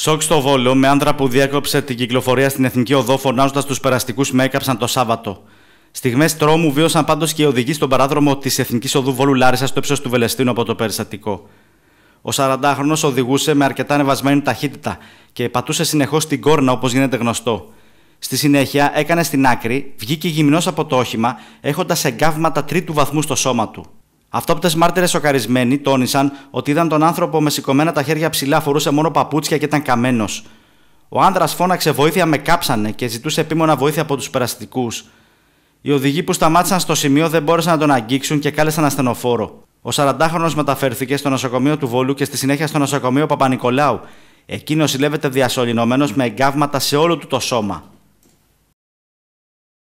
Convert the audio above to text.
Σοκ στο Βόλο με άντρα που διέκοψε την κυκλοφορία στην εθνική οδό φωνάζοντας τους περαστικούς με έκαψαν το Σάββατο. Στιγμές τρόμου βίωσαν πάντως και οι οδηγοί στον παράδρομο της εθνικής οδού Βόλου Λάρισα στο ύψος του Βελεστίνου από το περιστατικό. Ο 40χρονο οδηγούσε με αρκετά ανεβασμένη ταχύτητα και πατούσε συνεχώς την κόρνα όπως γίνεται γνωστό. Στη συνέχεια έκανε στην άκρη, βγήκε γυμνός από το όχημα έχοντας εγκάβματα τρίτου βαθμού στο σώμα του. Αυτόπτε μάρτυρες σοκαρισμένοι τόνισαν ότι είδαν τον άνθρωπο με σηκωμένα τα χέρια ψηλά, φορούσε μόνο παπούτσια και ήταν καμένος. Ο άνδρα φώναξε βοήθεια με κάψανε και ζητούσε επίμονα βοήθεια από τους περαστικούς. Οι οδηγοί που σταμάτησαν στο σημείο δεν μπόρεσαν να τον αγγίξουν και κάλεσαν ασθενοφόρο. Ο 40χρονο μεταφέρθηκε στο νοσοκομείο του Βόλου και στη συνέχεια στο νοσοκομείο Παπα-Νικολάου. Εκείνος συλλεύεται με εγκάβματα σε όλο του το σώμα.